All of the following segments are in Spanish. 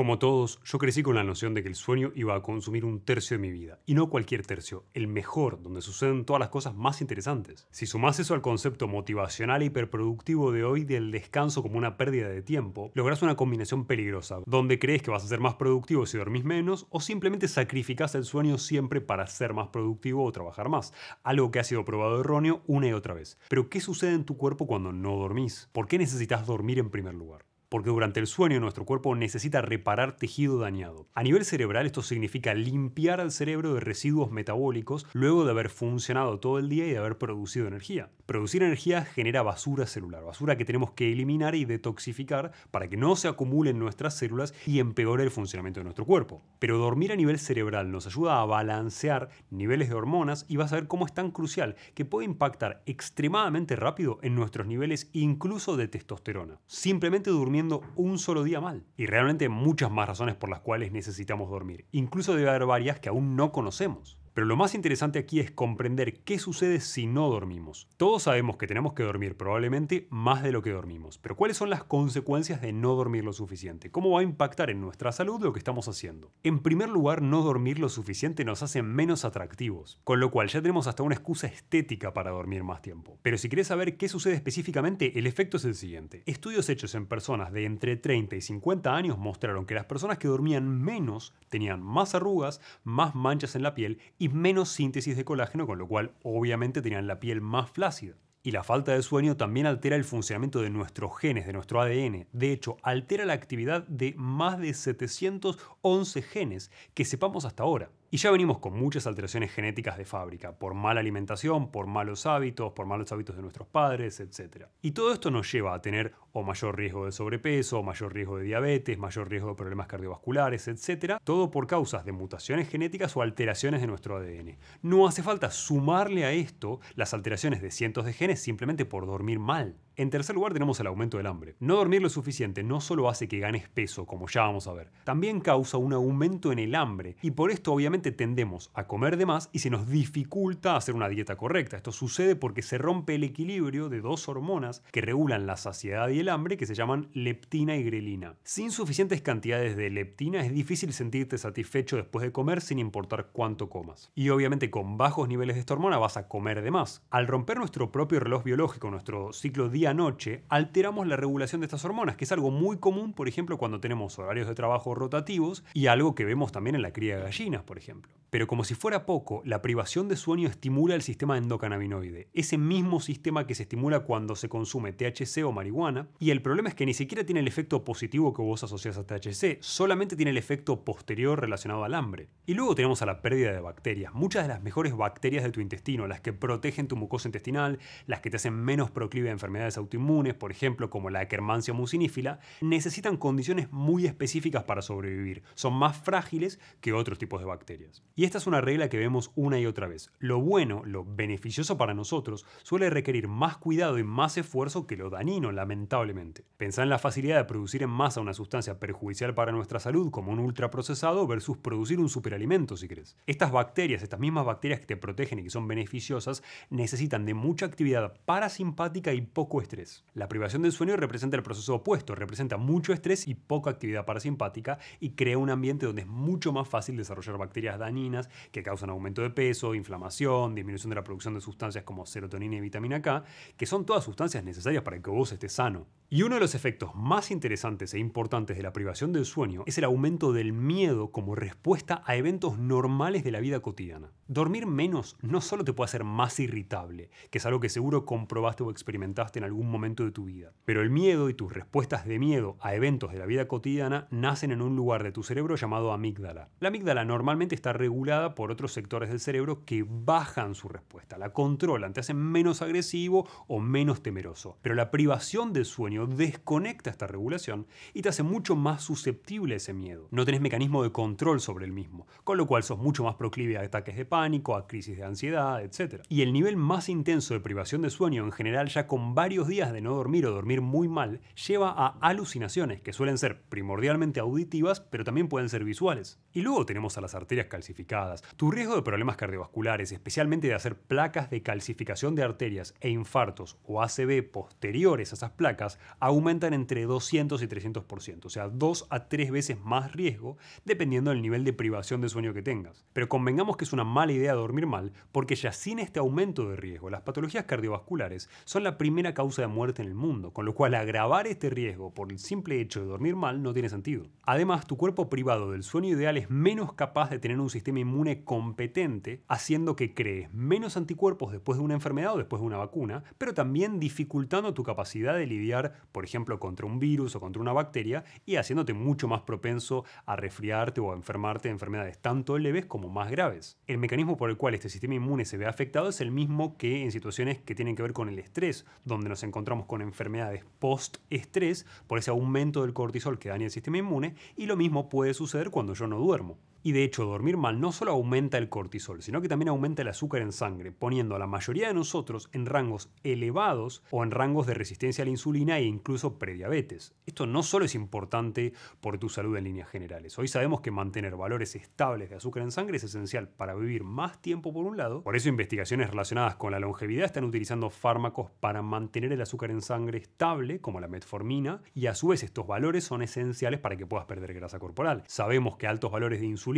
Como todos, yo crecí con la noción de que el sueño iba a consumir un tercio de mi vida, y no cualquier tercio, el mejor, donde suceden todas las cosas más interesantes. Si sumás eso al concepto motivacional e hiperproductivo de hoy del descanso como una pérdida de tiempo, logras una combinación peligrosa, donde crees que vas a ser más productivo si dormís menos, o simplemente sacrificas el sueño siempre para ser más productivo o trabajar más, algo que ha sido probado erróneo una y otra vez. Pero, ¿qué sucede en tu cuerpo cuando no dormís? ¿Por qué necesitas dormir en primer lugar? porque durante el sueño nuestro cuerpo necesita reparar tejido dañado. A nivel cerebral esto significa limpiar al cerebro de residuos metabólicos luego de haber funcionado todo el día y de haber producido energía. Producir energía genera basura celular, basura que tenemos que eliminar y detoxificar para que no se acumulen nuestras células y empeore el funcionamiento de nuestro cuerpo. Pero dormir a nivel cerebral nos ayuda a balancear niveles de hormonas y vas a ver cómo es tan crucial que puede impactar extremadamente rápido en nuestros niveles incluso de testosterona. Simplemente durmiendo un solo día mal. Y realmente muchas más razones por las cuales necesitamos dormir. Incluso debe haber varias que aún no conocemos. Pero lo más interesante aquí es comprender qué sucede si no dormimos. Todos sabemos que tenemos que dormir probablemente más de lo que dormimos, pero ¿cuáles son las consecuencias de no dormir lo suficiente? ¿Cómo va a impactar en nuestra salud lo que estamos haciendo? En primer lugar, no dormir lo suficiente nos hace menos atractivos, con lo cual ya tenemos hasta una excusa estética para dormir más tiempo. Pero si querés saber qué sucede específicamente, el efecto es el siguiente. Estudios hechos en personas de entre 30 y 50 años mostraron que las personas que dormían menos tenían más arrugas, más manchas en la piel y menos síntesis de colágeno, con lo cual obviamente tenían la piel más flácida. Y la falta de sueño también altera el funcionamiento de nuestros genes, de nuestro ADN. De hecho, altera la actividad de más de 711 genes que sepamos hasta ahora. Y ya venimos con muchas alteraciones genéticas de fábrica, por mala alimentación, por malos hábitos, por malos hábitos de nuestros padres, etc. Y todo esto nos lleva a tener o mayor riesgo de sobrepeso, o mayor riesgo de diabetes, mayor riesgo de problemas cardiovasculares, etc. Todo por causas de mutaciones genéticas o alteraciones de nuestro ADN. No hace falta sumarle a esto las alteraciones de cientos de genes simplemente por dormir mal. En tercer lugar tenemos el aumento del hambre. No dormir lo suficiente no solo hace que ganes peso, como ya vamos a ver, también causa un aumento en el hambre y por esto obviamente tendemos a comer de más y se nos dificulta hacer una dieta correcta. Esto sucede porque se rompe el equilibrio de dos hormonas que regulan la saciedad y el hambre que se llaman leptina y grelina. Sin suficientes cantidades de leptina es difícil sentirte satisfecho después de comer sin importar cuánto comas. Y obviamente con bajos niveles de esta hormona vas a comer de más. Al romper nuestro propio reloj biológico, nuestro ciclo día-noche, alteramos la regulación de estas hormonas, que es algo muy común, por ejemplo, cuando tenemos horarios de trabajo rotativos y algo que vemos también en la cría de gallinas, por ejemplo. Pero como si fuera poco, la privación de sueño estimula el sistema endocannabinoide, ese mismo sistema que se estimula cuando se consume THC o marihuana, y el problema es que ni siquiera tiene el efecto positivo que vos asocias a THC, solamente tiene el efecto posterior relacionado al hambre. Y luego tenemos a la pérdida de bacterias, muchas de las mejores bacterias de tu intestino, las que protegen tu mucosa intestinal, las que te hacen menos proclive a enfermedades autoinmunes, por ejemplo como la Akkermansia mucinífila, necesitan condiciones muy específicas para sobrevivir, son más frágiles que otros tipos de bacterias. Y esta es una regla que vemos una y otra vez. Lo bueno, lo beneficioso para nosotros, suele requerir más cuidado y más esfuerzo que lo dañino, lamentablemente. Pensá en la facilidad de producir en masa una sustancia perjudicial para nuestra salud como un ultraprocesado versus producir un superalimento, si crees. Estas bacterias, estas mismas bacterias que te protegen y que son beneficiosas, necesitan de mucha actividad parasimpática y poco estrés. La privación del sueño representa el proceso opuesto, representa mucho estrés y poca actividad parasimpática y crea un ambiente donde es mucho más fácil desarrollar bacterias dañinas que causan aumento de peso, inflamación, disminución de la producción de sustancias como serotonina y vitamina K, que son todas sustancias necesarias para que vos estés sano. Y uno de los efectos más interesantes e importantes de la privación del sueño es el aumento del miedo como respuesta a eventos normales de la vida cotidiana. Dormir menos no solo te puede hacer más irritable, que es algo que seguro comprobaste o experimentaste en algún momento de tu vida, pero el miedo y tus respuestas de miedo a eventos de la vida cotidiana nacen en un lugar de tu cerebro llamado amígdala. La amígdala normalmente está regulada por otros sectores del cerebro que bajan su respuesta, la controlan, te hacen menos agresivo o menos temeroso. Pero la privación de sueño desconecta esta regulación y te hace mucho más susceptible a ese miedo. No tenés mecanismo de control sobre el mismo, con lo cual sos mucho más proclive a ataques de pánico, a crisis de ansiedad, etc. Y el nivel más intenso de privación de sueño en general, ya con varios días de no dormir o dormir muy mal, lleva a alucinaciones que suelen ser primordialmente auditivas, pero también pueden ser visuales. Y luego tenemos a las arterias calcificadas. Tu riesgo de problemas cardiovasculares, especialmente de hacer placas de calcificación de arterias e infartos o ACV posteriores a esas placas, aumentan entre 200 y 300%, o sea, dos a tres veces más riesgo dependiendo del nivel de privación de sueño que tengas. Pero convengamos que es una mala idea dormir mal porque ya sin este aumento de riesgo, las patologías cardiovasculares son la primera causa de muerte en el mundo, con lo cual agravar este riesgo por el simple hecho de dormir mal no tiene sentido. Además, tu cuerpo privado del sueño ideal es menos capaz de tener tener un sistema inmune competente, haciendo que crees menos anticuerpos después de una enfermedad o después de una vacuna, pero también dificultando tu capacidad de lidiar, por ejemplo, contra un virus o contra una bacteria y haciéndote mucho más propenso a resfriarte o a enfermarte de enfermedades tanto leves como más graves. El mecanismo por el cual este sistema inmune se ve afectado es el mismo que en situaciones que tienen que ver con el estrés, donde nos encontramos con enfermedades post-estrés por ese aumento del cortisol que daña el sistema inmune y lo mismo puede suceder cuando yo no duermo. Y de hecho, dormir mal no solo aumenta el cortisol, sino que también aumenta el azúcar en sangre, poniendo a la mayoría de nosotros en rangos elevados o en rangos de resistencia a la insulina e incluso prediabetes. Esto no solo es importante por tu salud en líneas generales. Hoy sabemos que mantener valores estables de azúcar en sangre es esencial para vivir más tiempo por un lado. Por eso investigaciones relacionadas con la longevidad están utilizando fármacos para mantener el azúcar en sangre estable, como la metformina, y a su vez estos valores son esenciales para que puedas perder grasa corporal. Sabemos que altos valores de insulina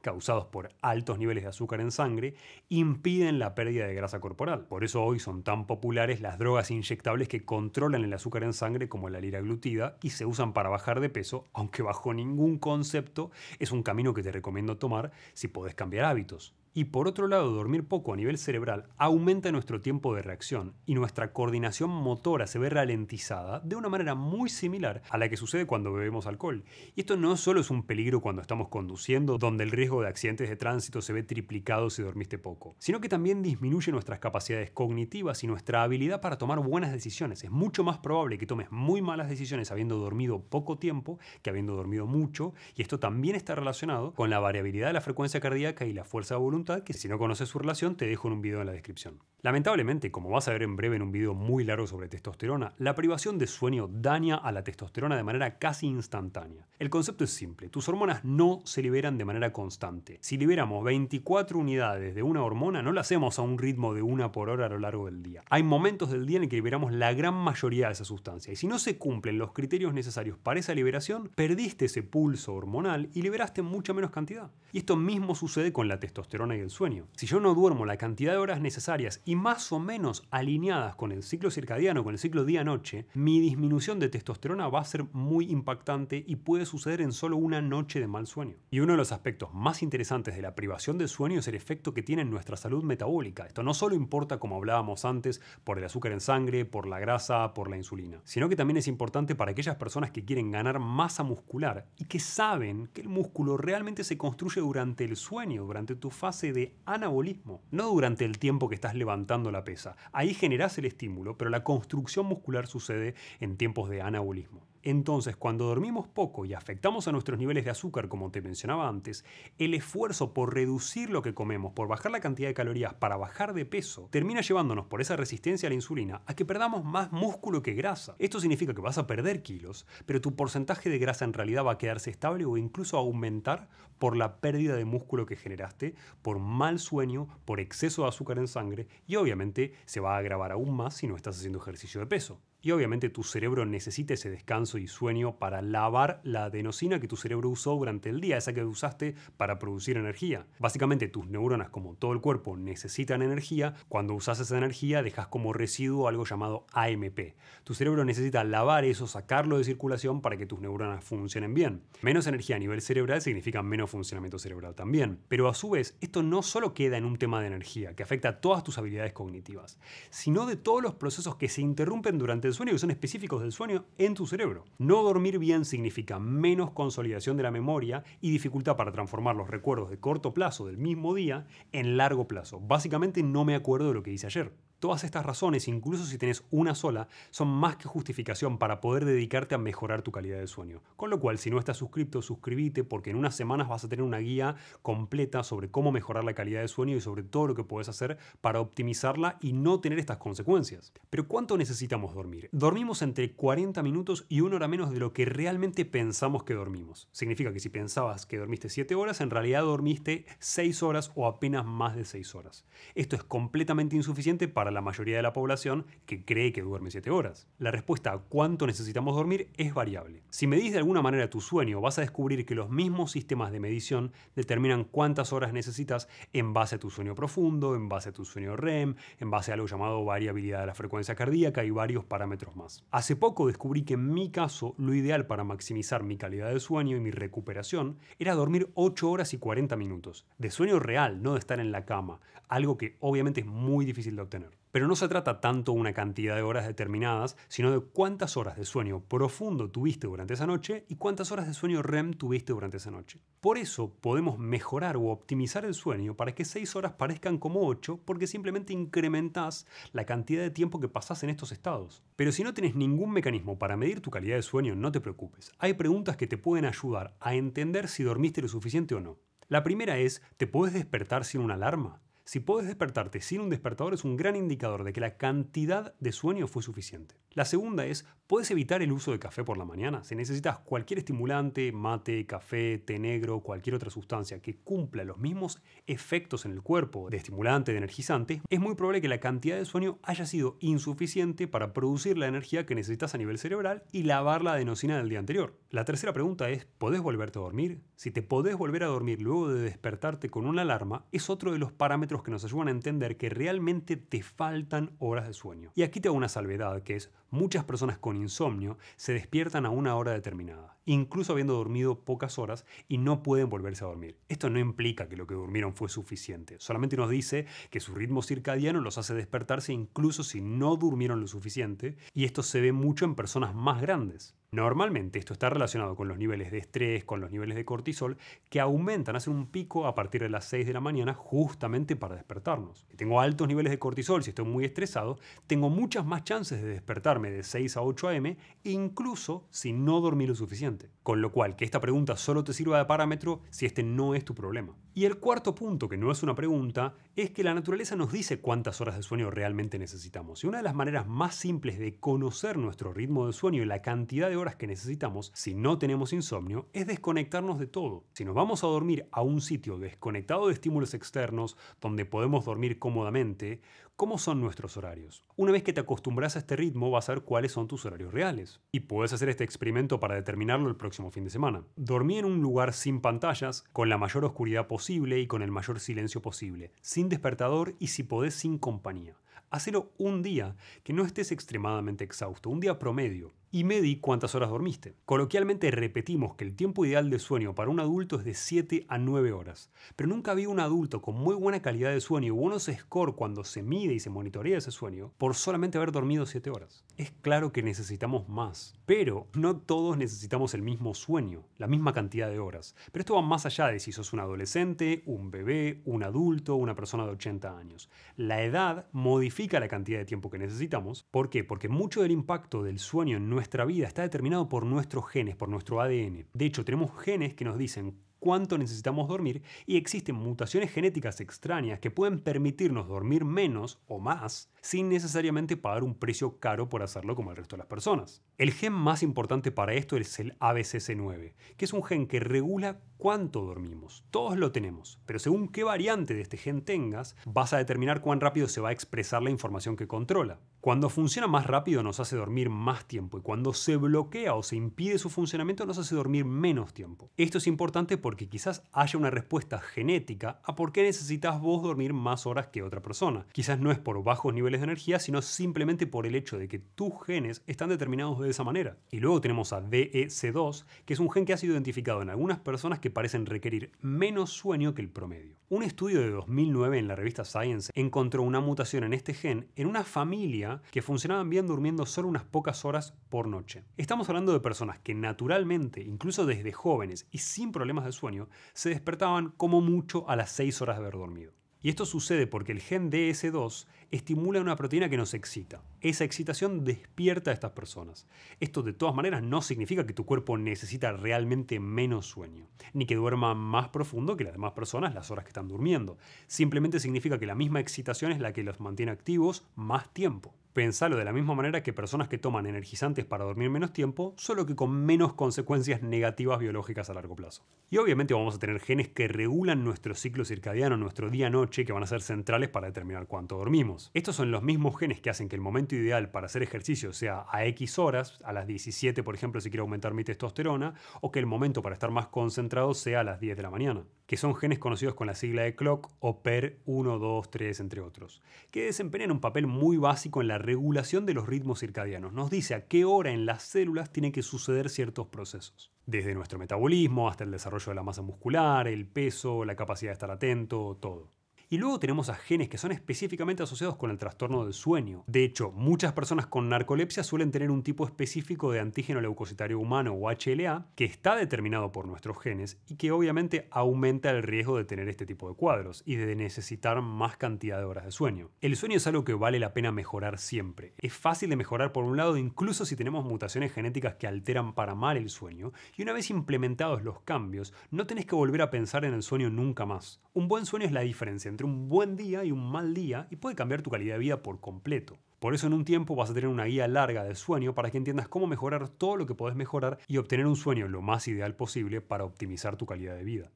causados por altos niveles de azúcar en sangre, impiden la pérdida de grasa corporal. Por eso hoy son tan populares las drogas inyectables que controlan el azúcar en sangre como la liraglutida y se usan para bajar de peso, aunque bajo ningún concepto es un camino que te recomiendo tomar si podés cambiar hábitos. Y por otro lado, dormir poco a nivel cerebral aumenta nuestro tiempo de reacción y nuestra coordinación motora se ve ralentizada de una manera muy similar a la que sucede cuando bebemos alcohol. Y esto no solo es un peligro cuando estamos conduciendo, donde el riesgo de accidentes de tránsito se ve triplicado si dormiste poco, sino que también disminuye nuestras capacidades cognitivas y nuestra habilidad para tomar buenas decisiones. Es mucho más probable que tomes muy malas decisiones habiendo dormido poco tiempo que habiendo dormido mucho, y esto también está relacionado con la variabilidad de la frecuencia cardíaca y la fuerza de que si no conoces su relación te dejo en un video en la descripción. Lamentablemente, como vas a ver en breve en un video muy largo sobre testosterona, la privación de sueño daña a la testosterona de manera casi instantánea. El concepto es simple, tus hormonas no se liberan de manera constante. Si liberamos 24 unidades de una hormona, no lo hacemos a un ritmo de una por hora a lo largo del día. Hay momentos del día en que liberamos la gran mayoría de esa sustancia y si no se cumplen los criterios necesarios para esa liberación, perdiste ese pulso hormonal y liberaste mucha menos cantidad. Y esto mismo sucede con la testosterona y el sueño. Si yo no duermo la cantidad de horas necesarias y más o menos alineadas con el ciclo circadiano, con el ciclo día-noche, mi disminución de testosterona va a ser muy impactante y puede suceder en solo una noche de mal sueño. Y uno de los aspectos más interesantes de la privación del sueño es el efecto que tiene en nuestra salud metabólica. Esto no solo importa, como hablábamos antes, por el azúcar en sangre, por la grasa, por la insulina, sino que también es importante para aquellas personas que quieren ganar masa muscular y que saben que el músculo realmente se construye durante el sueño, durante tu fase de anabolismo, no durante el tiempo que estás levantando la pesa. Ahí generás el estímulo, pero la construcción muscular sucede en tiempos de anabolismo. Entonces, cuando dormimos poco y afectamos a nuestros niveles de azúcar, como te mencionaba antes, el esfuerzo por reducir lo que comemos, por bajar la cantidad de calorías, para bajar de peso, termina llevándonos por esa resistencia a la insulina a que perdamos más músculo que grasa. Esto significa que vas a perder kilos, pero tu porcentaje de grasa en realidad va a quedarse estable o incluso a aumentar por la pérdida de músculo que generaste, por mal sueño, por exceso de azúcar en sangre y obviamente se va a agravar aún más si no estás haciendo ejercicio de peso. Y obviamente tu cerebro necesita ese descanso y sueño para lavar la adenosina que tu cerebro usó durante el día, esa que usaste para producir energía. Básicamente tus neuronas, como todo el cuerpo, necesitan energía. Cuando usas esa energía dejas como residuo algo llamado AMP. Tu cerebro necesita lavar eso, sacarlo de circulación para que tus neuronas funcionen bien. Menos energía a nivel cerebral significa menos funcionamiento cerebral también. Pero a su vez, esto no solo queda en un tema de energía, que afecta a todas tus habilidades cognitivas, sino de todos los procesos que se interrumpen durante del sueño que son específicos del sueño en tu cerebro. No dormir bien significa menos consolidación de la memoria y dificultad para transformar los recuerdos de corto plazo del mismo día en largo plazo. Básicamente no me acuerdo de lo que hice ayer. Todas estas razones, incluso si tenés una sola, son más que justificación para poder dedicarte a mejorar tu calidad de sueño. Con lo cual, si no estás suscrito, suscríbete porque en unas semanas vas a tener una guía completa sobre cómo mejorar la calidad de sueño y sobre todo lo que puedes hacer para optimizarla y no tener estas consecuencias. Pero ¿cuánto necesitamos dormir? Dormimos entre 40 minutos y una hora menos de lo que realmente pensamos que dormimos. Significa que si pensabas que dormiste 7 horas, en realidad dormiste 6 horas o apenas más de 6 horas. Esto es completamente insuficiente para la mayoría de la población que cree que duerme 7 horas. La respuesta a cuánto necesitamos dormir es variable. Si medís de alguna manera tu sueño, vas a descubrir que los mismos sistemas de medición determinan cuántas horas necesitas en base a tu sueño profundo, en base a tu sueño REM, en base a lo llamado variabilidad de la frecuencia cardíaca y varios parámetros más. Hace poco descubrí que en mi caso lo ideal para maximizar mi calidad de sueño y mi recuperación era dormir 8 horas y 40 minutos, de sueño real, no de estar en la cama, algo que obviamente es muy difícil de obtener. Pero no se trata tanto de una cantidad de horas determinadas, sino de cuántas horas de sueño profundo tuviste durante esa noche y cuántas horas de sueño REM tuviste durante esa noche. Por eso podemos mejorar o optimizar el sueño para que 6 horas parezcan como 8 porque simplemente incrementás la cantidad de tiempo que pasás en estos estados. Pero si no tienes ningún mecanismo para medir tu calidad de sueño, no te preocupes. Hay preguntas que te pueden ayudar a entender si dormiste lo suficiente o no. La primera es, ¿te puedes despertar sin una alarma? Si puedes despertarte sin un despertador es un gran indicador de que la cantidad de sueño fue suficiente. La segunda es, puedes evitar el uso de café por la mañana. Si necesitas cualquier estimulante, mate, café, té negro, cualquier otra sustancia que cumpla los mismos efectos en el cuerpo de estimulante, de energizante, es muy probable que la cantidad de sueño haya sido insuficiente para producir la energía que necesitas a nivel cerebral y lavar la adenosina del día anterior. La tercera pregunta es, ¿podés volverte a dormir? Si te podés volver a dormir luego de despertarte con una alarma, es otro de los parámetros que nos ayudan a entender que realmente te faltan horas de sueño. Y aquí te hago una salvedad, que es muchas personas con insomnio se despiertan a una hora determinada, incluso habiendo dormido pocas horas y no pueden volverse a dormir. Esto no implica que lo que durmieron fue suficiente, solamente nos dice que su ritmo circadiano los hace despertarse incluso si no durmieron lo suficiente, y esto se ve mucho en personas más grandes. Normalmente esto está relacionado con los niveles de estrés, con los niveles de cortisol, que aumentan, hacen un pico a partir de las 6 de la mañana justamente para despertarnos. Si tengo altos niveles de cortisol, si estoy muy estresado, tengo muchas más chances de despertarme de 6 a 8 am, incluso si no dormí lo suficiente. Con lo cual, que esta pregunta solo te sirva de parámetro si este no es tu problema. Y el cuarto punto, que no es una pregunta, es que la naturaleza nos dice cuántas horas de sueño realmente necesitamos. Y una de las maneras más simples de conocer nuestro ritmo de sueño y la cantidad de horas que necesitamos si no tenemos insomnio es desconectarnos de todo. Si nos vamos a dormir a un sitio desconectado de estímulos externos, donde podemos dormir cómodamente, ¿Cómo son nuestros horarios? Una vez que te acostumbras a este ritmo, vas a ver cuáles son tus horarios reales. Y puedes hacer este experimento para determinarlo el próximo fin de semana. Dormí en un lugar sin pantallas, con la mayor oscuridad posible y con el mayor silencio posible, sin despertador y si podés sin compañía. Hacelo un día, que no estés extremadamente exhausto, un día promedio, y medí cuántas horas dormiste. Coloquialmente repetimos que el tiempo ideal de sueño para un adulto es de 7 a 9 horas, pero nunca vi un adulto con muy buena calidad de sueño y buenos score cuando se mide y se monitorea ese sueño por solamente haber dormido 7 horas. Es claro que necesitamos más, pero no todos necesitamos el mismo sueño, la misma cantidad de horas. Pero esto va más allá de si sos un adolescente, un bebé, un adulto, una persona de 80 años. La edad modifica la cantidad de tiempo que necesitamos. ¿Por qué? Porque mucho del impacto del sueño en nuestra vida está determinado por nuestros genes, por nuestro ADN. De hecho, tenemos genes que nos dicen cuánto necesitamos dormir y existen mutaciones genéticas extrañas que pueden permitirnos dormir menos o más sin necesariamente pagar un precio caro por hacerlo como el resto de las personas. El gen más importante para esto es el ABCC9, que es un gen que regula cuánto dormimos. Todos lo tenemos, pero según qué variante de este gen tengas, vas a determinar cuán rápido se va a expresar la información que controla. Cuando funciona más rápido nos hace dormir más tiempo y cuando se bloquea o se impide su funcionamiento nos hace dormir menos tiempo. Esto es importante porque quizás haya una respuesta genética a por qué necesitas vos dormir más horas que otra persona. Quizás no es por bajos niveles de energía, sino simplemente por el hecho de que tus genes están determinados de esa manera. Y luego tenemos a DEC2, que es un gen que ha sido identificado en algunas personas que parecen requerir menos sueño que el promedio. Un estudio de 2009 en la revista Science encontró una mutación en este gen en una familia que funcionaban bien durmiendo solo unas pocas horas por noche. Estamos hablando de personas que naturalmente, incluso desde jóvenes y sin problemas de sueño, se despertaban como mucho a las 6 horas de haber dormido. Y esto sucede porque el gen DS2 e estimula una proteína que nos excita. Esa excitación despierta a estas personas. Esto de todas maneras no significa que tu cuerpo necesita realmente menos sueño, ni que duerma más profundo que las demás personas las horas que están durmiendo. Simplemente significa que la misma excitación es la que los mantiene activos más tiempo. Pensalo de la misma manera que personas que toman energizantes para dormir menos tiempo, solo que con menos consecuencias negativas biológicas a largo plazo. Y obviamente vamos a tener genes que regulan nuestro ciclo circadiano, nuestro día-noche, que van a ser centrales para determinar cuánto dormimos. Estos son los mismos genes que hacen que el momento ideal para hacer ejercicio sea a X horas, a las 17 por ejemplo si quiero aumentar mi testosterona, o que el momento para estar más concentrado sea a las 10 de la mañana, que son genes conocidos con la sigla de clock o PER 1, 2, 3 entre otros, que desempeñan un papel muy básico en la regulación de los ritmos circadianos. Nos dice a qué hora en las células tienen que suceder ciertos procesos desde nuestro metabolismo hasta el desarrollo de la masa muscular, el peso, la capacidad de estar atento, todo. Y luego tenemos a genes que son específicamente asociados con el trastorno del sueño. De hecho, muchas personas con narcolepsia suelen tener un tipo específico de antígeno leucocitario humano o HLA que está determinado por nuestros genes y que obviamente aumenta el riesgo de tener este tipo de cuadros y de necesitar más cantidad de horas de sueño. El sueño es algo que vale la pena mejorar siempre. Es fácil de mejorar por un lado incluso si tenemos mutaciones genéticas que alteran para mal el sueño y una vez implementados los cambios no tenés que volver a pensar en el sueño nunca más. Un buen sueño es la diferencia un buen día y un mal día y puede cambiar tu calidad de vida por completo. Por eso en un tiempo vas a tener una guía larga de sueño para que entiendas cómo mejorar todo lo que podés mejorar y obtener un sueño lo más ideal posible para optimizar tu calidad de vida.